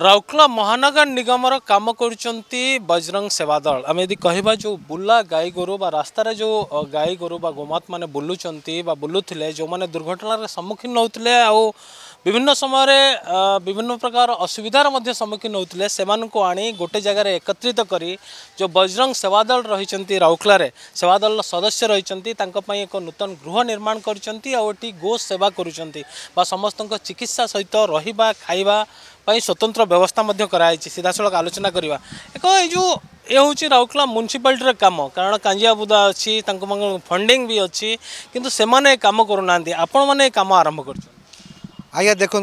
ରାଉରକେଲା ମହାନଗର ନିଗମର କାମ କରୁଛନ୍ତି ବଜରଙ୍ଗ ସେବାଦଳ ଆମେ ଯଦି କହିବା ଯେଉଁ ବୁଲା ଗାଈ ଗୋରୁ ବା ରାସ୍ତାରେ ଯେଉଁ ଗାଈ ଗୋରୁ ବା ଗୋମାତମାନେ ବୁଲୁଛନ୍ତି ବା ବୁଲୁଥିଲେ ଯେଉଁମାନେ ଦୁର୍ଘଟଣାରେ ସମ୍ମୁଖୀନ ହେଉଥିଲେ ଆଉ ବିଭିନ୍ନ ସମୟରେ ବିଭିନ୍ନ ପ୍ରକାର ଅସୁବିଧାର ମଧ୍ୟ ସମ୍ମୁଖୀନ ହେଉଥିଲେ ସେମାନଙ୍କୁ ଆଣି ଗୋଟେ ଜାଗାରେ ଏକତ୍ରିତ କରି ଯେଉଁ ବଜରଙ୍ଗ ସେବାଦଳ ରହିଛନ୍ତି ରାଉକଲାରେ ସେବାଦଳର ସଦସ୍ୟ ରହିଛନ୍ତି ତାଙ୍କ ପାଇଁ ଏକ ନୂତନ ଗୃହ ନିର୍ମାଣ କରିଛନ୍ତି ଆଉ ଏଠି ଗୋ ସେବା କରୁଛନ୍ତି ବା ସମସ୍ତଙ୍କ ଚିକିତ୍ସା ସହିତ ରହିବା ଖାଇବା ପାଇଁ ସ୍ୱତନ୍ତ୍ର ବ୍ୟବସ୍ଥା ମଧ୍ୟ କରାଯାଇଛି ସିଧାସଳଖ ଆଲୋଚନା କରିବା ଏକ ଏଇ ଯେଉଁ ଏ ହେଉଛି ରାଉରକେଲା ମ୍ୟୁନିସିପାଲିଟିର କାମ କାରଣ କାଞ୍ଜିଆ ବୁଦା ଅଛି ତାଙ୍କ ପାଖରେ ଫଣ୍ଡିଂ ବି ଅଛି କିନ୍ତୁ ସେମାନେ କାମ କରୁନାହାନ୍ତି ଆପଣମାନେ ଏ କାମ ଆରମ୍ଭ କରୁଛନ୍ତି आज्ञा देख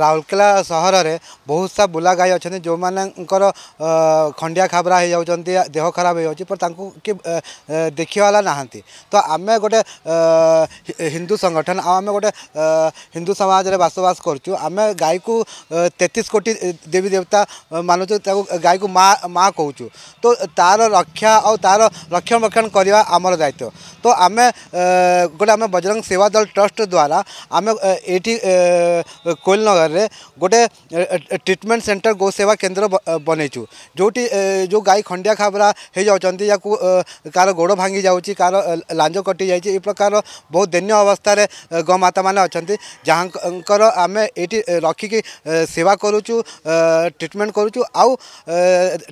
राउरकेला सहर से बहुत सारा बुला गाई अच्छा जो मान खा खाबरा हो जाती देह खराब हो जाए देखला ना तो आम गोटे हिंदू संगठन आम गोटे हिंदू समाज में बसवास करें गाई को तेतीस कोटी देवी देवता मानु गाई को माँ माँ कौचु तो तार रक्षा और तार रक्षणबेक्षण करवा आम दायित्व तो आम गोटे आम बजरंग सेवा दल ट्रस्ट द्वारा आम ये नगर में गोटे ट्रिटमेंट सेंटर गोसेवा केन्द्र बनईचु जो जो गाई खंडिया खबरा हो जाऊँच कार गोड़ भांगी जा कार लाज कटि जा प्रकार बहुत दैन्य अवस्था गौमाता मैंने अच्छा जहाँ आम ये रखिक सेवा कर ट्रिटमेंट कर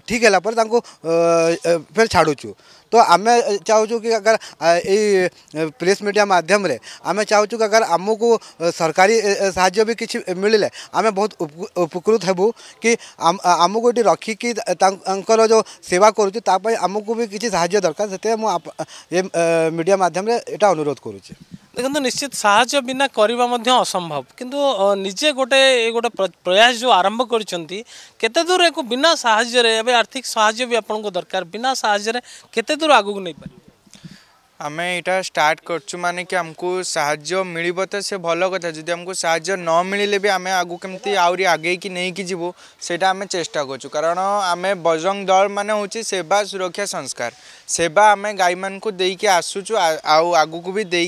ठीक है फिर छाड़ू तो आम चाहूँ कि अगर ये प्रेस मीडिया मध्यम आम चाहूँ कि अगर आमको सरकारी साज्य भी किसी मिले आम बहुत उपकृत हेबू कि आमको ये रखिकी जो सेवा करुच्छे आमको भी किसी साहय दरकार से मीडिया मध्यम ये अनुरोध करुच्छे ଦେଖନ୍ତୁ ନିଶ୍ଚିତ ସାହାଯ୍ୟ ବିନା କରିବା ମଧ୍ୟ ଅସମ୍ଭବ କିନ୍ତୁ ନିଜେ ଗୋଟେ ଗୋଟେ ପ୍ରୟାସ ଯେଉଁ ଆରମ୍ଭ କରିଛନ୍ତି କେତେ ଦୂର ଏକୁ ବିନା ସାହାଯ୍ୟରେ ଏବେ ଆର୍ଥିକ ସାହାଯ୍ୟ ବି ଆପଣଙ୍କୁ ଦରକାର ବିନା ସାହାଯ୍ୟରେ କେତେ ଦୂର ଆଗକୁ ନେଇପାରିବେ आम यहाँ स्टार्ट कर कि तो से भल कथा जी आमको साज्य न मिले भी आम आगे कमी आहरी आगे की नहीं जीवु से आम चेषा करण आम बजरंग दल मान हूँ सेवा सुरक्षा संस्कार सेवा आम गाई मान दे आसुचु आगक भी दे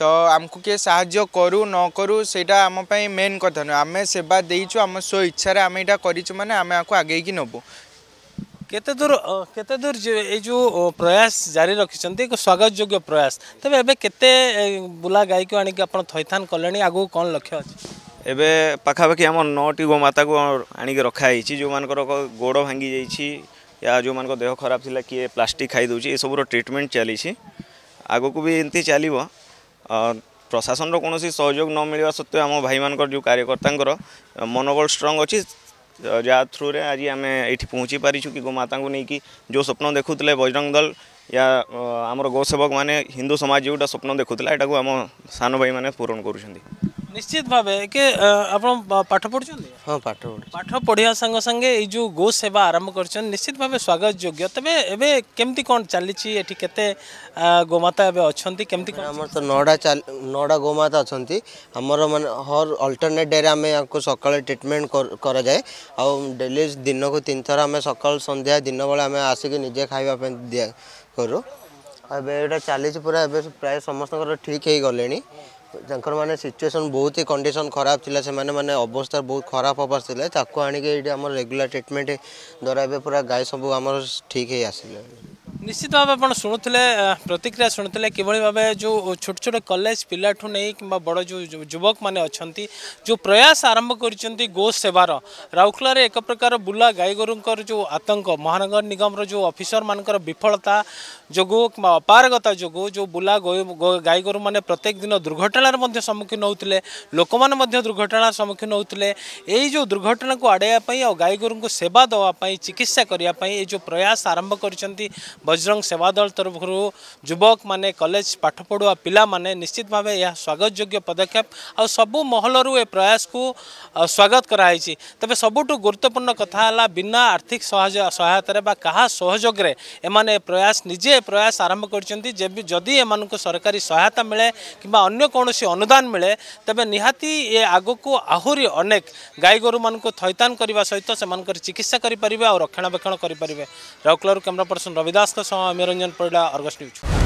तो आमको किए सा करू न करू से आमपाई मेन कथ नुह आम सेवा देचु आम आम यहाँ करें आगे नबू କେତେ ଦୂର କେତେ ଦୂର ଏଇ ଯେଉଁ ପ୍ରୟାସ ଜାରି ରଖିଛନ୍ତି ଏକ ସ୍ୱାଗତ ଯୋଗ୍ୟ ପ୍ରୟାସ ତେବେ ଏବେ କେତେ ବୁଲା ଗାଈକୁ ଆଣିକି ଆପଣ ଥଇଥାନ କଲେଣି ଆଗକୁ କ'ଣ ଲକ୍ଷ୍ୟ ଅଛି ଏବେ ପାଖାପାଖି ଆମ ନଅଟି ଗୋମାତାକୁ ଆଣିକି ରଖାହେଇଛି ଯେଉଁମାନଙ୍କର ଗୋଡ଼ ଭାଙ୍ଗି ଯାଇଛି ୟା ଯେଉଁମାନଙ୍କ ଦେହ ଖରାପ ଥିଲା କିଏ ପ୍ଲାଷ୍ଟିକ୍ ଖାଇଦେଉଛି ଏସବୁର ଟ୍ରିଟମେଣ୍ଟ ଚାଲିଛି ଆଗକୁ ବି ଏମିତି ଚାଲିବ ପ୍ରଶାସନର କୌଣସି ସହଯୋଗ ନ ମିଳିବା ସତ୍ତ୍ୱେ ଆମ ଭାଇମାନଙ୍କର ଯେଉଁ କାର୍ଯ୍ୟକର୍ତ୍ତାଙ୍କର ମନୋବଳ ଷ୍ଟ୍ରଙ୍ଗ ଅଛି जहाँ थ्रू में आज आम ये पहुँची पार कि गोमाता नहीं कि जो स्वप्न देखुले बजरंग दल या आमर गौसेवक मैंने हिंदू समाज जो स्वप्न देखुला यहाँ आम सान भाई मैंने पूरण करुँच निश्चित ভাবে કે આપણ પાઠ પડચન હ પાઠ પડ પાઠ પડિયા સંગ સંગે ઈ જો ગો સેવા આરંભ કરચન નિશ્ચિત ভাবে સ્વાગત યોગ્ય તમે એબે કેમતી કોન ચાલી ચી એઠી કેતે ગો માતા એબે ઓછંતિ કેમતી કોન અમાર તો નોડા નોડા ગો માતા ઓછંતિ અમારો મને હર આલ્ટરનેટ ડે રે મેં આપકો સકલ ટ્રીટમેન્ટ કરે જાય ઓ ડેલીસ દિન કો તીન થરા મે સકલ સંધ્યા દિનવાળે અમે આસિક નિજે ખાઈવા પે દે કરો આ બેટા ચાલી છે પુરા એબ પ્રાય સમસ્ત કો ઠીક હે ગલેણી ତାଙ୍କର ମାନେ ସିଚୁଏସନ୍ ବହୁତ ହି କଣ୍ଡିସନ୍ ଖରାପ ଥିଲା ସେମାନେ ମାନେ ଅବସ୍ଥା ବହୁତ ଖରାପ ହେବାର ଥିଲେ ତାକୁ ଆଣିକି ଏଇଠି ଆମର ରେଗୁଲାର ଟ୍ରିଟମେଣ୍ଟ ଦ୍ୱାରା ଏବେ ପୁରା ଗାଈ ସବୁ ଆମର ଠିକ୍ ହେଇ ଆସିଲେ निश्चित भाव आप शुणुते प्रतिक्रिया शुणुते कि जो छोट छोट कलेज पिला कि बड़ जो युवक मैंने अच्छा जो प्रयास आरंभ कर गो सेवार राउरकल एक प्रकार बुला गाईगोर जो आतंक महानगर निगम जो अफिसर मान विफलता जो कि अपारगता जो जो बुला गाईगोर मैंने प्रत्येक दिन दुर्घटन सम्मुखीन होते लोक मैंने दुर्घटना सम्मुखीन होते जो दुर्घटना को अड़ाइवाई और गाईगोर को सेवा दवापाई चिकित्सा करने जो प्रयास आरंभ कर बजरंग सेवा दल तरफ जुवक मैंने कलेज पाठ पढ़ुआ पाने निश्चित भाव यह स्वागत योग्य पदक्षेप आ सबू महलर यह प्रयास को स्वागत कराई तेज सबुठ गुरुत्वपूर्ण कथा बिना आर्थिक सहायतार क्या सहयोग एम प्रयास निजे प्रयास आरंभ कर सरकारी सहायता मिले कि अनुदान मिले तेज निहाती ये को आहरी अनेक गाई गोर मान थैतान करने सहित से चिकित्सा करें और बेक्षण करेंगे राउकलर कैमेरा पर्सन रविदास मस्त मनोरंजन पडला ऑर्गस्ट न्यूज